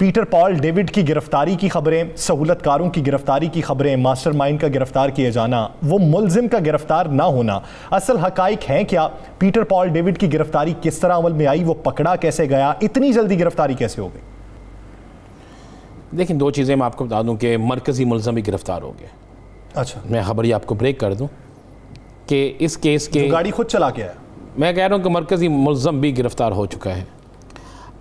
Peter Paul David की गिरफ्तारी की खबरें सहूलतकारों की गिरफ्तारी की खबरें मास्टरमाइंड का गिरफ्तार किए जाना वो मुलजिम का गिरफ्तार ना होना असल हकाइक हैं क्या पीटर पॉल डेविड की गिरफ्तारी किस तरह अमल में आई वो पकड़ा कैसे गया इतनी जल्दी गिरफ्तारी कैसे हो गई देखिए दो चीज़ें मैं आपको बता दूँ कि मरकज़ी मुलजम ही गिरफ्तार हो गए अच्छा मैं खबर ही आपको ब्रेक कर दूँ कि इस केस के गाड़ी खुद चला के आया मैं कह रहा हूँ कि मरकज़ी मुलजम भी गिरफ्तार हो चुका है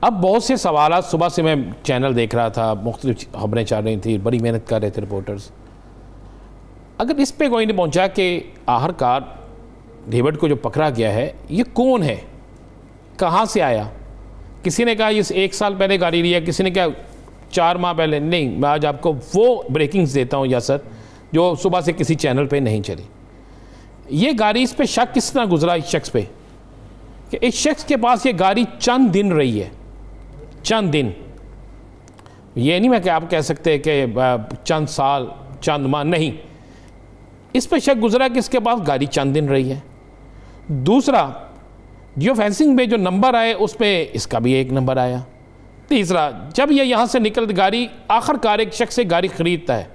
अब बहुत से सवाल सुबह से मैं चैनल देख रहा था मुख्तलिफ खबरें चल रही थी बड़ी मेहनत कर रहे थे रिपोर्टर्स अगर इस पे कोई नहीं पहुंचा कि आहरकार ढेबट को जो पकड़ा गया है ये कौन है कहाँ से आया किसी ने कहा ये एक साल पहले गाड़ी लिया किसी ने कहा चार माह पहले नहीं मैं आज आपको वो ब्रेकिंग्स देता हूँ या सर जो सुबह से किसी चैनल पे नहीं चली ये गाड़ी इस पर शक किस तरह गुजरा इस शख्स पे कि इस शख्स के पास ये गाड़ी चंद दिन रही है चंद दिन ये नहीं मैं कि आप कह सकते कि चंद साल चंद माह नहीं इस पर शक गुजरा कि इसके पास गाड़ी चंद दिन रही है दूसरा जियो फेंसिंग में जो नंबर आए उस पर इसका भी एक नंबर आया तीसरा जब ये यहाँ से निकल गाड़ी आखिरकार एक शख्स से गाड़ी ख़रीदता है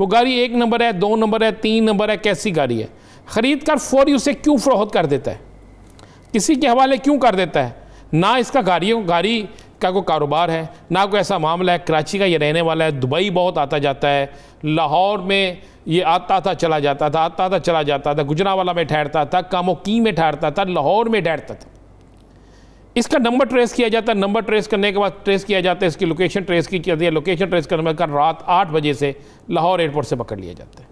वो गाड़ी एक नंबर है दो नंबर है तीन नंबर है कैसी गाड़ी है ख़रीद कर फौरी उसे क्यों फरोहत कर देता है किसी के हवाले क्यों कर देता है ना इसका गाड़ियों गाड़ी क्या कोई कारोबार है ना कोई ऐसा मामला है कराची का ये रहने वाला है दुबई बहुत आता जाता है लाहौर में ये आता था चला जाता था आता था चला जाता था गुजरावाला में ठहरता था कामोकी में ठहरता था लाहौर में ठहरता था इसका नंबर ट्रेस किया जाता है नंबर ट्रेस करने के बाद ट्रेस किया जाता है इसकी लोकेशन ट्रेस की जाती है लोकेशन ट्रेस करने का रात आठ बजे से लाहौर एयरपोर्ट से पकड़ लिया जाता है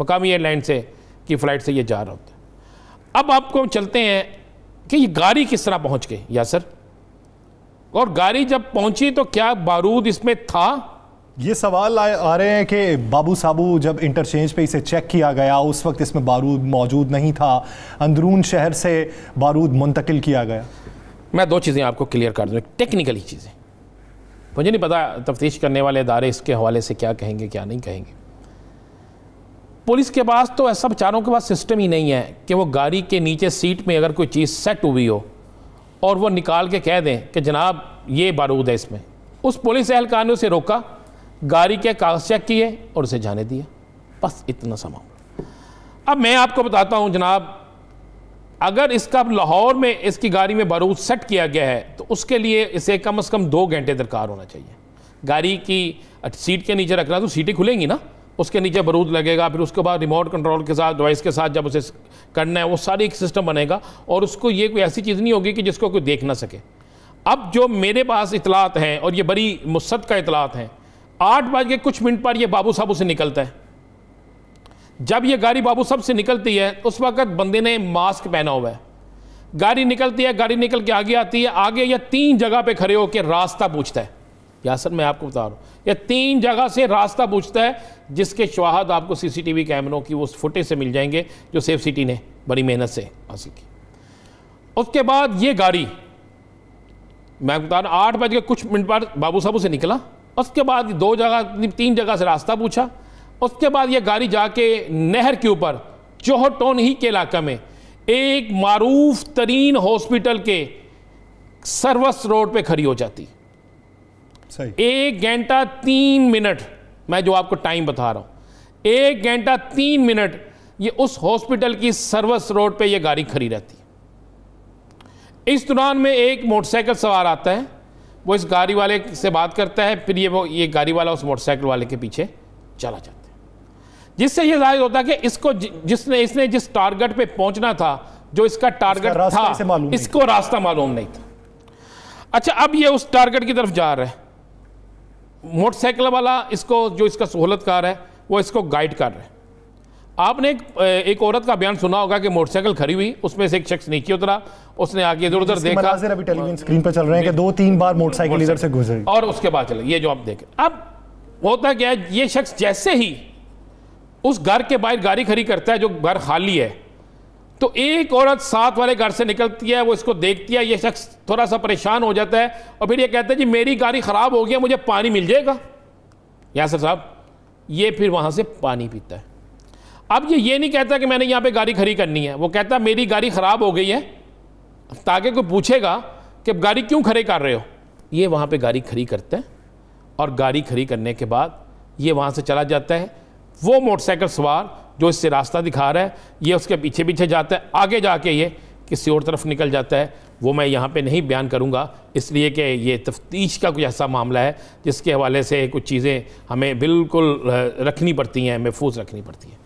मकामी एयरलाइन से की फ़्लाइट से ये जा रहा होता है अब आपको चलते हैं कि ये गाड़ी किस तरह पहुँच गई या सर और गाड़ी जब पहुंची तो क्या बारूद इसमें था ये सवाल आ, आ रहे हैं कि बाबू साबू जब इंटरचेंज पे इसे चेक किया गया उस वक्त इसमें बारूद मौजूद नहीं था अंदरून शहर से बारूद मुंतकिल किया गया मैं दो चीज़ें आपको क्लियर कर दूँ टेक्निकली चीज़ें मुझे नहीं पता तफ्तीश करने वाले इदारे इसके हवाले से क्या कहेंगे क्या नहीं कहेंगे पुलिस के पास तो ऐसा बेचारों के पास सिस्टम ही नहीं है कि वो गाड़ी के नीचे सीट में अगर कोई चीज़ सेट हुई हो और वो निकाल के कह दें कि जनाब ये बारूद है इसमें उस पुलिस एहलकार ने उसे रोका गाड़ी के कागज चेक किए और उसे जाने दिया बस इतना समा अब मैं आपको बताता हूँ जनाब अगर इसका लाहौर में इसकी गाड़ी में बारूद सेट किया गया है तो उसके लिए इसे कम अज कम दो घंटे दरकार होना चाहिए गाड़ी की सीट के नीचे रखना तो सीटें खुलेंगी ना उसके नीचे बरूद लगेगा फिर उसके बाद रिमोट कंट्रोल के साथ डिवाइस के साथ जब उसे करना है वो सारी एक सिस्टम बनेगा और उसको ये कोई ऐसी चीज़ नहीं होगी कि जिसको कोई देख ना सके अब जो मेरे पास इतलात हैं और ये बड़ी मुस्त का इतलात हैं आठ बज के कुछ मिनट पर यह बाबू साहब उसे निकलता है जब ये गाड़ी बाबू साहब से निकलती है उस वक़्त बंदे ने मास्क पहना हुआ है गाड़ी निकलती है गाड़ी निकल के आगे आती है आगे या तीन जगह पे खड़े होकर रास्ता पूछता है यासर सर मैं आपको बता रहा हूँ यह तीन जगह से रास्ता पूछता है जिसके शवाहद आपको सीसीटीवी कैमरों की उस फुटेज से मिल जाएंगे जो सेफ सिटी ने बड़ी मेहनत से हासिल की उसके बाद ये गाड़ी मैं बता रहा हूँ आठ बज के कुछ मिनट बाद बाबू साहब से निकला उसके बाद दो जगह तीन जगह से रास्ता पूछा उसके बाद ये गाड़ी जाके नहर के ऊपर चोहटोन ही के इलाका में एक मरूफ तरीन हॉस्पिटल के सर्वस रोड पे खड़ी हो जाती सही एक घंटा तीन मिनट मैं जो आपको टाइम बता रहा हूं एक घंटा तीन मिनट ये उस हॉस्पिटल की सर्विस रोड पे ये गाड़ी खड़ी रहती है इस दौरान में एक मोटरसाइकिल सवार आता है वो इस गाड़ी वाले से बात करता है फिर ये वो ये गाड़ी वाला उस मोटरसाइकिल वाले के पीछे चला जाता है जिससे ये जाहिर होता है कि इसको जिसने इसने जिस टारगेट पे पहुंचना था जो इसका टारगेट था इसको रास्ता मालूम नहीं था अच्छा अब ये उस टारगेट की तरफ जा रहा है मोटरसाइकिल वाला इसको जो इसका सहूलतकार है वो इसको गाइड कर रहा है आपने एक एक औरत का बयान सुना होगा कि मोटरसाइकिल खड़ी हुई उसमें से एक शख्स नीचे उतरा उसने आगे इधर उधर देखा अभी टेलीविजन स्क्रीन पर चल रहे हैं कि दो तीन बार मोटरसाइकिल इधर से गुजरे और उसके बाद चले ये जो आप देखें अब होता क्या है ये शख्स जैसे ही उस घर के बाहर गाड़ी खड़ी करता है जो घर खाली है तो एक औरत साथ वाले घर से निकलती है वो इसको देखती है ये शख्स थोड़ा सा परेशान हो जाता है और फिर ये कहता है जी मेरी गाड़ी ख़राब हो गई मुझे पानी मिल जाएगा यासर साहब ये फिर वहाँ से पानी पीता है अब ये ये नहीं कहता कि मैंने यहाँ पे गाड़ी खड़ी करनी है वो कहता है मेरी गाड़ी ख़राब हो गई है ताकि कोई पूछेगा कि गाड़ी क्यों खड़े कर रहे हो ये वहाँ पर गाड़ी खड़ी करता है और गाड़ी खड़ी करने के बाद ये वहाँ से चला जाता है वो मोटरसाइकिल सवार जो इससे रास्ता दिखा रहा है ये उसके पीछे पीछे जाता है आगे जाके ये किसी और तरफ निकल जाता है वो मैं यहाँ पे नहीं बयान करूँगा इसलिए कि ये तफ्तीश का कुछ ऐसा मामला है जिसके हवाले से कुछ चीज़ें हमें बिल्कुल रखनी पड़ती हैं महफूज रखनी पड़ती हैं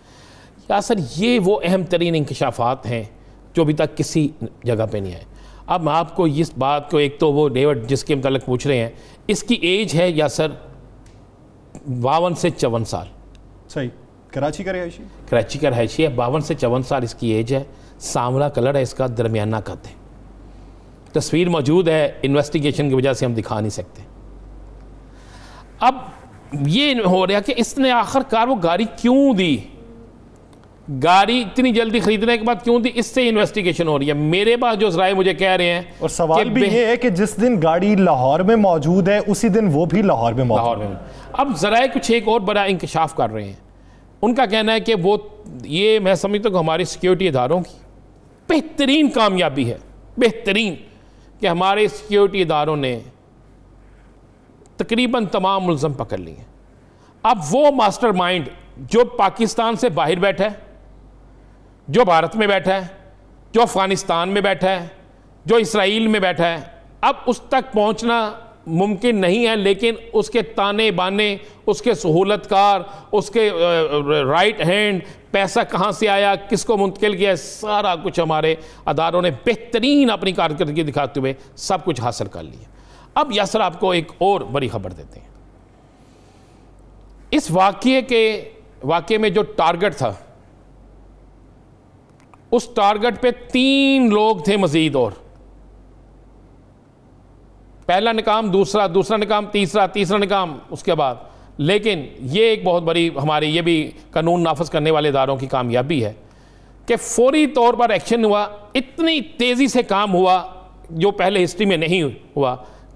या सर ये वो अहम तरीन इंकशाफात हैं जो अभी तक किसी जगह पर नहीं आए अब मैं आपको इस बात को एक तो वो डेविड जिसके मतलब पूछ रहे हैं इसकी एज है या सर बावन से चौवन साल सही कराची का रहायशी कराची का रहायशी है बावन से चौवन साल इसकी एज है सांवला कलर है इसका दरमियाना कद है तस्वीर मौजूद है इन्वेस्टिगेशन की वजह से हम दिखा नहीं सकते अब ये हो रहा कि इसने आखिरकार वो गाड़ी क्यों दी गाड़ी इतनी जल्दी खरीदने के बाद क्यों दी इससे इन्वेस्टिगेशन हो रही है मेरे पास जो जराए मुझे कह रहे हैं और सवाल भी ये है कि जिस दिन गाड़ी लाहौर में मौजूद है उसी दिन वो भी लाहौर में लाहौर में अब जराए कुछ एक और बड़ा इंकशाफ कर रहे हैं उनका कहना है कि वो ये मैं समझता हूँ हमारे सिक्योरिटी इदारों की बेहतरीन कामयाबी है बेहतरीन कि हमारे सिक्योरिटी इदारों ने तकरीबन तमाम मुलम पकड़ लिए अब वो मास्टर माइंड जो पाकिस्तान से बाहर बैठा है जो भारत में बैठा है जो अफ़गानिस्तान में बैठा है जो इसराइल में बैठा है अब उस तक पहुंचना मुमकिन नहीं है लेकिन उसके ताने बाने उसके सहूलतकार उसके राइट हैंड पैसा कहाँ से आया किसको मुंतकिल किया सारा कुछ हमारे अदारों ने बेहतरीन अपनी कारकर्दगी दिखाते हुए सब कुछ हासिल कर लिया अब यासर आपको एक और बड़ी खबर देते हैं इस वाक्य के वाक्य में जो टारगेट था उस टारगेट पे तीन लोग थे मज़ीद और पहला निकाम दूसरा दूसरा निकाम तीसरा तीसरा निकाम उसके बाद लेकिन ये एक बहुत बड़ी हमारी ये भी कानून नाफज करने वाले इदारों की कामयाबी है कि फौरी तौर पर एक्शन हुआ इतनी तेज़ी से काम हुआ जो पहले हिस्ट्री में नहीं हुआ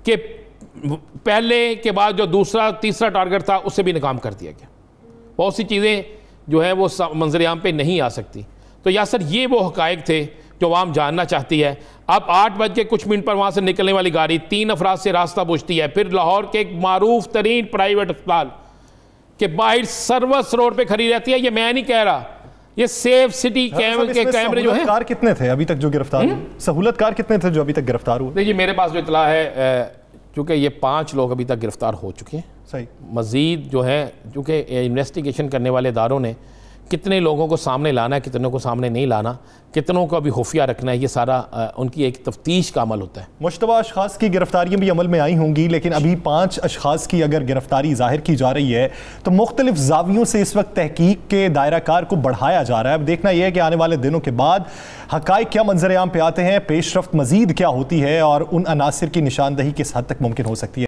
कि पहले के बाद जो दूसरा तीसरा टारगेट था उससे भी नाकाम कर दिया गया बहुत सी चीज़ें जो है वो मंजरियाम पर नहीं आ सकती तो या सर ये वो हकायक थे जो आवाम जानना चाहती है अब आठ बज के कुछ मिनट पर वहाँ से निकलने वाली गाड़ी तीन अफराज से रास्ता पूछती है फिर लाहौर के एक मरूफ तरीन प्राइवेट अस्पताल के बाहर सर्वस रोड पर खड़ी रहती है ये मैं नहीं कह रहा ये सेफ सिटी हाँ, कैमरे के कैमरे जो है कार कितने थे अभी तक जो गिरफ्तार हम्म? सहूलत कार कितने थे जो अभी तक गिरफ्तार हुए देखिए मेरे पास जो इतला है चूँकि ये पाँच लोग अभी तक गिरफ्तार हो चुके हैं सही मज़ीद जो है चूँकि इन्वेस्टिगेशन करने वाले इदारों ने कितने लोगों को सामने लाना है कितनों को सामने नहीं लाना कितनों को अभी खुफिया रखना है ये सारा आ, उनकी एक तफ्तीश का अमल होता है मुशतबा अशास की गिरफ्तारियाँ भी अमल में आई होंगी लेकिन अभी पाँच अशास की अगर गिरफ्तारी जाहिर की जा रही है तो मुख्तलिफ जावियों से इस वक्त तहकीक के दायरा कार को बढ़ाया जा रहा है अब देखना यह है कि आने वाले दिनों के बाद हक क्या मंजर आम पे आते हैं पेशरफ मजीद क्या होती है और उन अनासर की निशानदही किस हद तक मुमकिन हो सकती है